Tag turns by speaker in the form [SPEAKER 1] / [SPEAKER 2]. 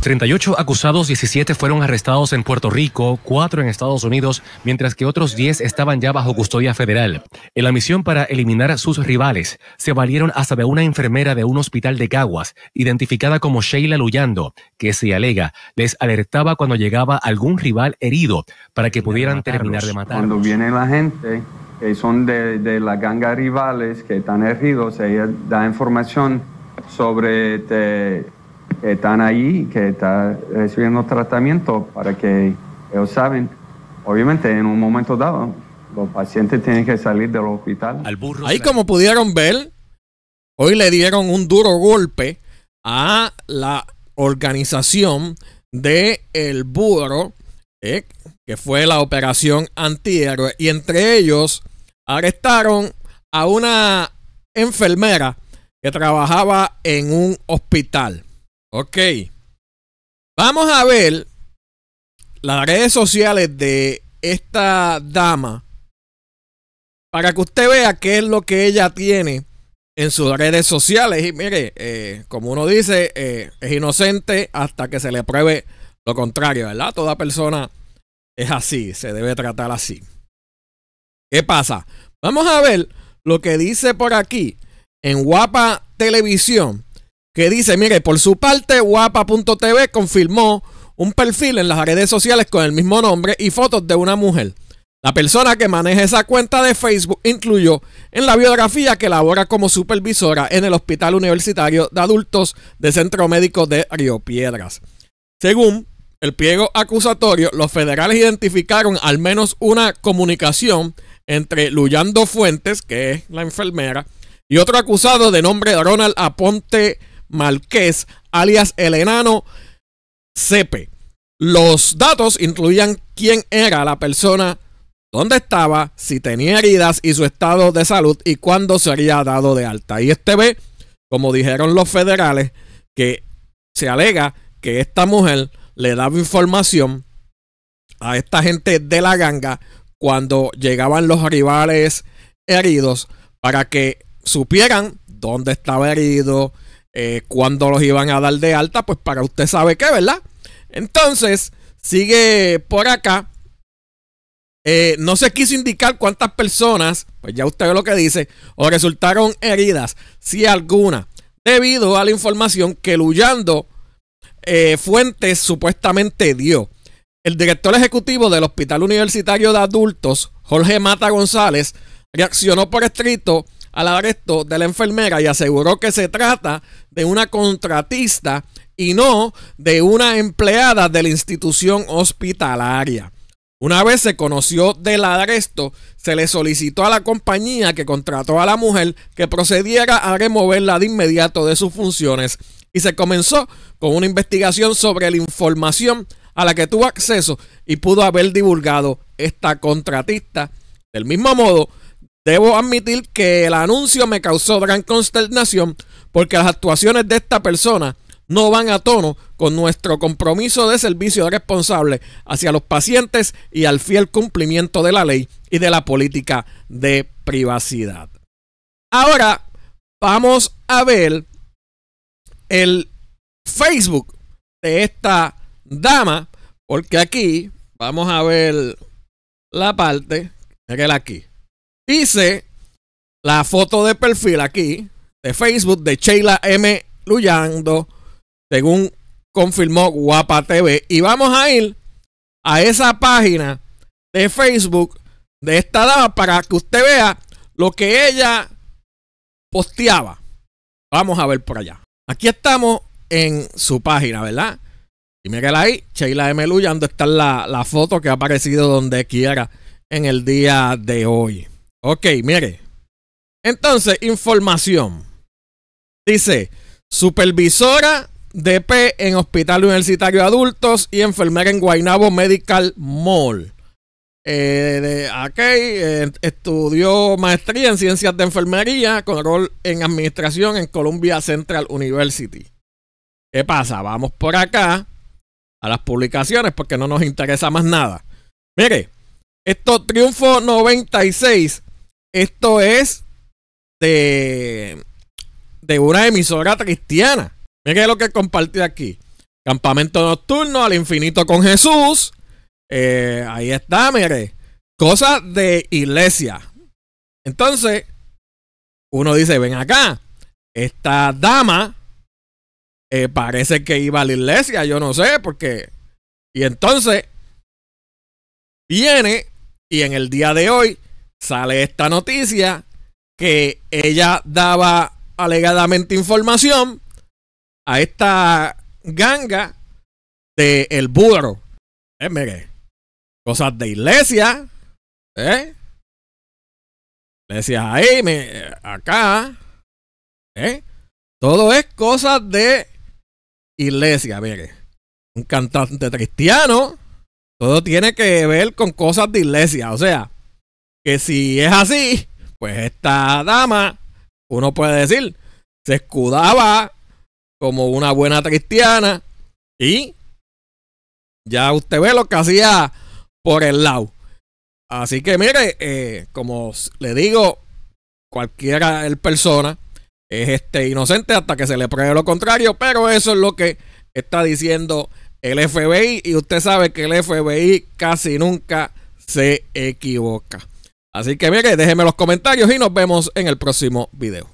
[SPEAKER 1] 38 acusados, 17 fueron arrestados en Puerto Rico, 4 en Estados Unidos, mientras que otros 10 estaban ya bajo custodia federal. En la misión para eliminar a sus rivales, se valieron hasta de una enfermera de un hospital de Caguas, identificada como Sheila Luyando, que se alega les alertaba cuando llegaba algún rival herido para que pudieran terminar de matar. Cuando viene la gente, que son de, la ganga rivales que están heridos, ella da información sobre... Este, están ahí, que están recibiendo tratamiento para que ellos saben, obviamente en un momento dado, los pacientes tienen que salir del hospital. Ahí como pudieron ver, hoy le dieron un duro golpe a la organización de El Burro, eh, que fue la operación antihéroe, y entre ellos arrestaron a una enfermera que trabajaba en un hospital. Ok. Vamos a ver las redes sociales de esta dama para que usted vea qué es lo que ella tiene en sus redes sociales. Y mire, eh, como uno dice, eh, es inocente hasta que se le pruebe lo contrario, ¿verdad? Toda persona es así, se debe tratar así. ¿Qué pasa? Vamos a ver lo que dice por aquí en Guapa Televisión que dice, mire, por su parte, guapa.tv confirmó un perfil en las redes sociales con el mismo nombre y fotos de una mujer. La persona que maneja esa cuenta de Facebook incluyó en la biografía que elabora como supervisora en el Hospital Universitario de Adultos del Centro Médico de Río Piedras. Según el pliego acusatorio, los federales identificaron al menos una comunicación entre Luyando Fuentes, que es la enfermera, y otro acusado de nombre Ronald Aponte Marqués, alias el enano Cepe. Los datos incluían quién era la persona, dónde estaba, si tenía heridas y su estado de salud y cuándo sería dado de alta. Y este ve, como dijeron los federales, que se alega que esta mujer le daba información a esta gente de la ganga cuando llegaban los rivales heridos para que supieran dónde estaba herido, eh, cuando los iban a dar de alta, pues para usted sabe qué, ¿verdad? Entonces, sigue por acá. Eh, no se quiso indicar cuántas personas, pues ya usted ve lo que dice, o resultaron heridas, si alguna, debido a la información que Luyando eh, Fuentes supuestamente dio. El director ejecutivo del Hospital Universitario de Adultos, Jorge Mata González, reaccionó por escrito al arresto de la enfermera y aseguró que se trata de una contratista y no de una empleada de la institución hospitalaria. Una vez se conoció del arresto, se le solicitó a la compañía que contrató a la mujer que procediera a removerla de inmediato de sus funciones y se comenzó con una investigación sobre la información a la que tuvo acceso y pudo haber divulgado esta contratista. Del mismo modo, Debo admitir que el anuncio me causó gran consternación porque las actuaciones de esta persona no van a tono con nuestro compromiso de servicio responsable hacia los pacientes y al fiel cumplimiento de la ley y de la política de privacidad. Ahora vamos a ver el Facebook de esta dama, porque aquí vamos a ver la parte, que aquí. Hice la foto de perfil aquí de Facebook de Sheila M. Luyando, según confirmó Guapa TV. Y vamos a ir a esa página de Facebook de esta dama para que usted vea lo que ella posteaba. Vamos a ver por allá. Aquí estamos en su página, ¿verdad? Y mírala ahí, Sheila M. Luyando. Está la, la foto que ha aparecido donde quiera en el día de hoy. Ok, mire. Entonces, información. Dice, supervisora de P en Hospital Universitario de Adultos y enfermera en Guaynabo Medical Mall. Eh, ok. Eh, estudió maestría en ciencias de enfermería con rol en administración en Columbia Central University. ¿Qué pasa? Vamos por acá a las publicaciones porque no nos interesa más nada. Mire, esto Triunfo 96 esto es de, de una emisora cristiana. miren lo que compartí aquí. Campamento nocturno al infinito con Jesús. Eh, ahí está, mire. Cosas de iglesia. Entonces, uno dice, ven acá. Esta dama eh, parece que iba a la iglesia, yo no sé, porque... Y entonces, viene y en el día de hoy sale esta noticia que ella daba alegadamente información a esta ganga de el Búdaro eh, Mire, cosas de iglesia, ¿eh? Iglesias ahí, acá, ¿eh? Todo es cosas de iglesia, mire. Un cantante cristiano, todo tiene que ver con cosas de iglesia, o sea, que si es así, pues esta dama, uno puede decir, se escudaba como una buena cristiana y ya usted ve lo que hacía por el lado. Así que mire, eh, como le digo, cualquiera persona es este inocente hasta que se le pruebe lo contrario, pero eso es lo que está diciendo el FBI y usted sabe que el FBI casi nunca se equivoca. Así que mire, déjenme los comentarios y nos vemos en el próximo video.